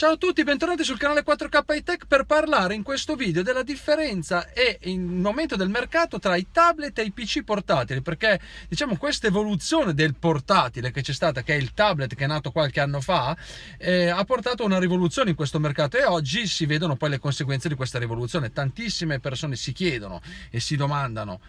Ciao a tutti, bentornati sul canale 4K Tech per parlare in questo video della differenza e il momento del mercato tra i tablet e i PC portatili, perché diciamo questa evoluzione del portatile che c'è stata, che è il tablet che è nato qualche anno fa, eh, ha portato a una rivoluzione in questo mercato e oggi si vedono poi le conseguenze di questa rivoluzione. Tantissime persone si chiedono e si domandano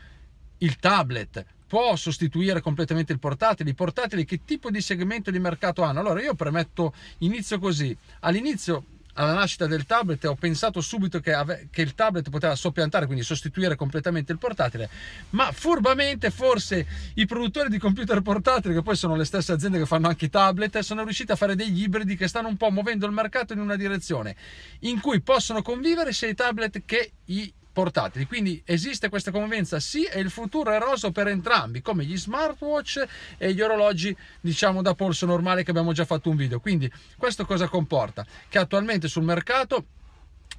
il tablet può sostituire completamente il portatile. I portatili che tipo di segmento di mercato hanno? Allora io premetto, inizio così. All'inizio alla nascita del tablet ho pensato subito che, che, il tablet poteva soppiantare, quindi sostituire completamente il portatile, ma furbamente forse i produttori di computer portatili, che poi sono le stesse aziende che fanno anche i tablet, sono riusciti a fare degli ibridi che stanno un po' muovendo il mercato in una direzione in cui possono convivere sia i tablet che i portatili. Quindi esiste questa convenza, sì, e il futuro è roso per entrambi, come gli smartwatch e gli orologi, diciamo, da polso normale che abbiamo già fatto un video. Quindi questo cosa comporta? Che attualmente sul mercato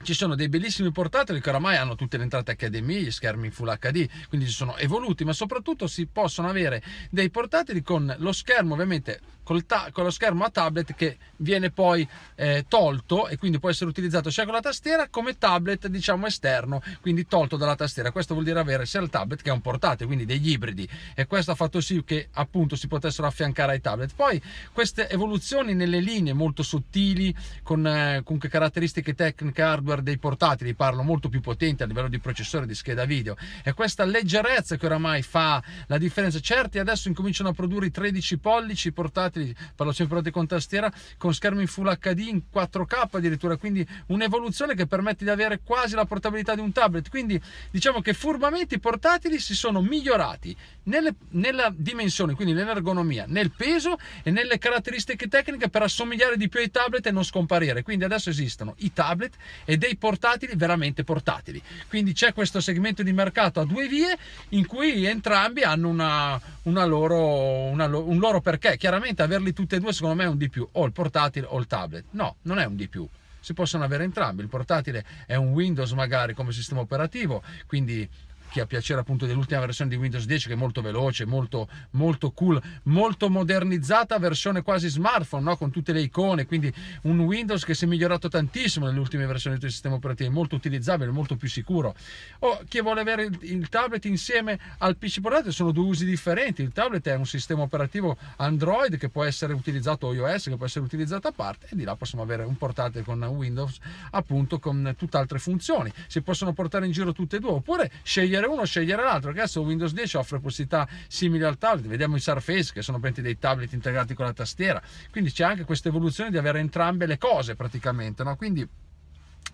ci sono dei bellissimi portatili che oramai hanno tutte le entrate HDMI, gli schermi Full HD, quindi si sono evoluti, ma soprattutto si possono avere dei portatili con lo schermo ovviamente con lo schermo a tablet che viene poi eh, tolto e quindi può essere utilizzato sia con la tastiera come tablet diciamo esterno quindi tolto dalla tastiera questo vuol dire avere sia il tablet che un portatile quindi degli ibridi e questo ha fatto sì che appunto si potessero affiancare ai tablet poi queste evoluzioni nelle linee molto sottili con eh, comunque caratteristiche tecniche hardware hardware dei portatili, parlo molto più potenti a livello di processore di scheda video. È questa leggerezza che oramai fa la differenza. Certi adesso incominciano a produrre i 13 pollici portatili, parlo sempre con tastiera, con schermi in Full HD in 4K addirittura, quindi un'evoluzione che permette di avere quasi la portabilità di un tablet. Quindi diciamo che furbamente i portatili si sono migliorati nelle, nella dimensione, quindi nell'ergonomia, nel peso e nelle caratteristiche tecniche per assomigliare di più ai tablet e non scomparire. Quindi adesso esistono i tablet e dei portatili veramente portatili. Quindi c'è questo segmento di mercato a due vie in cui entrambi hanno una, una loro, una, un loro perché. Chiaramente averli tutti e due secondo me è un di più, o il portatile o il tablet. No, non è un di più si possono avere entrambi. Il portatile è un Windows magari come sistema operativo, quindi vecchia, a piacere appunto dell'ultima versione di Windows 10 che è molto veloce, molto, molto cool, molto modernizzata, versione quasi smartphone, no? con tutte le icone, quindi un Windows che si è migliorato tantissimo nelle ultime versioni del sistema operativo, molto utilizzabile, molto più sicuro. O chi vuole avere il, tablet insieme al PC portatile sono due usi differenti, il tablet è un sistema operativo Android che può essere utilizzato iOS, che può essere utilizzato a parte e di là possiamo avere un portatile con Windows appunto con tutt'altre funzioni. Si possono portare in giro tutte e due oppure scegliere scegliere uno, scegliere l'altro. Che adesso Windows 10 offre possibilità simili al tablet. Vediamo i Surface, che sono dei tablet integrati con la tastiera. Quindi c'è anche questa evoluzione di avere entrambe le cose praticamente. No? Quindi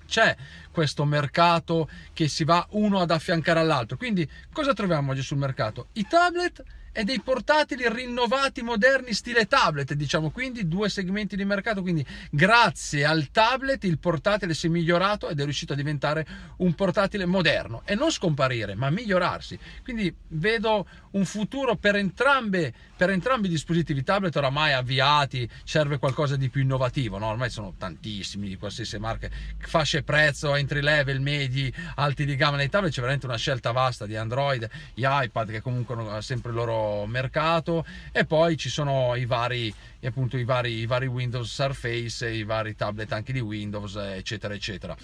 c'è questo mercato che si va uno ad affiancare all'altro. Quindi cosa troviamo oggi sul mercato? I tablet e dei portatili rinnovati moderni stile tablet, diciamo quindi due segmenti di mercato, quindi grazie al tablet il portatile si è migliorato ed è riuscito a diventare un portatile moderno e non scomparire, ma migliorarsi. Quindi vedo un futuro per entrambe per entrambi i dispositivi tablet oramai avviati, serve qualcosa di più innovativo, no? ormai sono tantissimi di qualsiasi marca, fasce prezzo, entry level, medi, alti di gamma nei tablet, c'è veramente una scelta vasta di Android, gli iPad che comunque hanno sempre il loro mercato e poi ci sono i vari, appunto, i vari, i vari Windows Surface, i vari tablet anche di Windows, eccetera, eccetera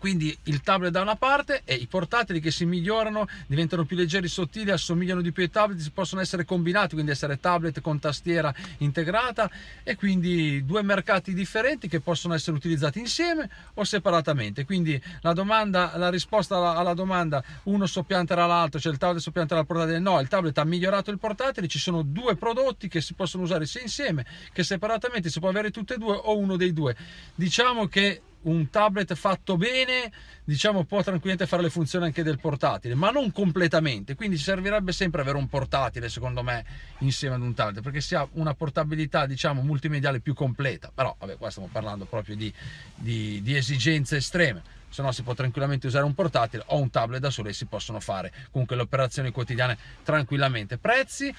quindi il tablet da una parte e i portatili che si migliorano diventano più leggeri e sottili assomigliano di più ai tablet possono essere combinati quindi essere tablet con tastiera integrata e quindi due mercati differenti che possono essere utilizzati insieme o separatamente quindi la domanda la risposta alla, alla domanda uno soppianterà l'altro cioè il tablet soppianterà il portatile no il tablet ha migliorato il portatile ci sono due prodotti che si possono usare sia insieme che separatamente si può avere tutte e due o uno dei due diciamo che un tablet fatto bene, diciamo può tranquillamente fare le funzioni anche del portatile, ma non completamente, quindi ci servirebbe sempre avere un portatile, secondo me, insieme ad un tablet, perché si ha una portabilità, diciamo, multimediale più completa, però vabbè, qua stiamo parlando proprio di, di, di esigenze estreme, se no si può tranquillamente usare un portatile o un tablet da sole e si possono fare comunque le operazioni quotidiane tranquillamente. Prezzi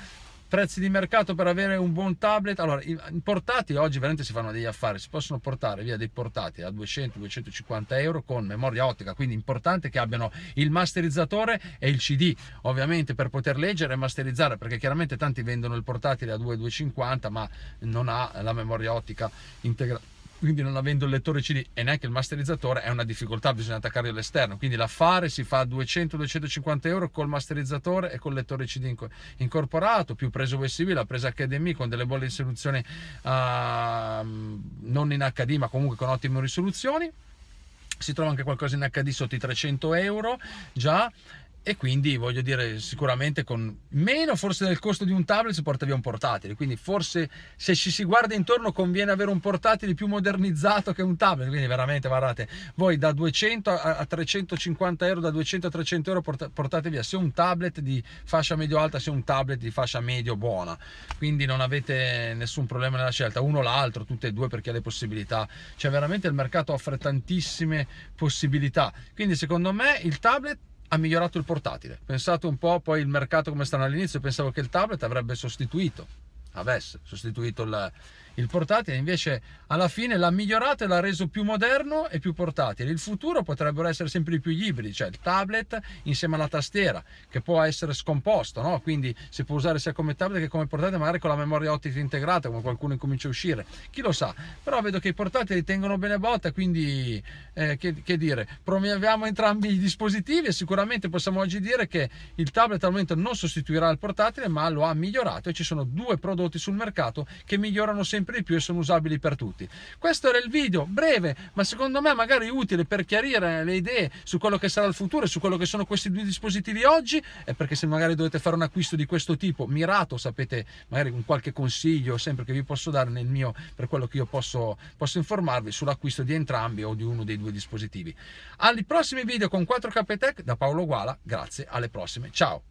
prezzi di mercato per avere un buon tablet. Allora, i portati oggi veramente si fanno degli affari, si possono portare via dei portati a 200-250 euro con memoria ottica, quindi importante che abbiano il masterizzatore e il CD, ovviamente per poter leggere e masterizzare, perché chiaramente tanti vendono il portatile a 2-250, ma non ha la memoria ottica integrata quindi non avendo il lettore CD e neanche il masterizzatore è una difficoltà, bisogna attaccarli all'esterno, quindi l'affare si fa a 200-250 euro col masterizzatore e col lettore CD incorporato, più presa USB, la presa HDMI con delle buone risoluzioni uh, ehm, non in HD ma comunque con ottime risoluzioni si trova anche qualcosa in HD sotto i 300 euro già e quindi voglio dire sicuramente con meno forse del costo di un tablet si porta via un portatile quindi forse se ci si guarda intorno conviene avere un portatile più modernizzato che un tablet quindi veramente guardate voi da 200 a 350 euro da 200 a 300 euro portate via sia un tablet di fascia medio alta sia un tablet di fascia medio buona quindi non avete nessun problema nella scelta uno o l'altro tutte e due perché le possibilità cioè veramente il mercato offre tantissime possibilità quindi secondo me il tablet ha migliorato il portatile. Pensate un po' poi il mercato come stanno all'inizio, pensavo che il tablet avrebbe sostituito, avesse sostituito il, il portatile invece alla fine l'ha migliorato e l'ha reso più moderno e più portatile. Il futuro potrebbero essere sempre più gli ibridi, cioè il tablet insieme alla tastiera che può essere scomposto, no? quindi si può usare sia come tablet che come portatile magari con la memoria ottica integrata come qualcuno incomincia a uscire, chi lo sa, però vedo che i portatili tengono bene botta, quindi eh, che, che, dire, promuoviamo entrambi i dispositivi e sicuramente possiamo oggi dire che il tablet al momento non sostituirà il portatile ma lo ha migliorato e ci sono due prodotti sul mercato che migliorano sempre sempre di più e sono usabili per tutti. Questo era il video breve, ma secondo me magari utile per chiarire le idee su quello che sarà il futuro e su quello che sono questi due dispositivi oggi e eh, perché se magari dovete fare un acquisto di questo tipo mirato, sapete magari un qualche consiglio sempre che vi posso dare nel mio per quello che io posso, posso informarvi sull'acquisto di entrambi o di uno dei due dispositivi. Ai prossimi video con 4K Tech da Paolo Guala, grazie, alle prossime, ciao!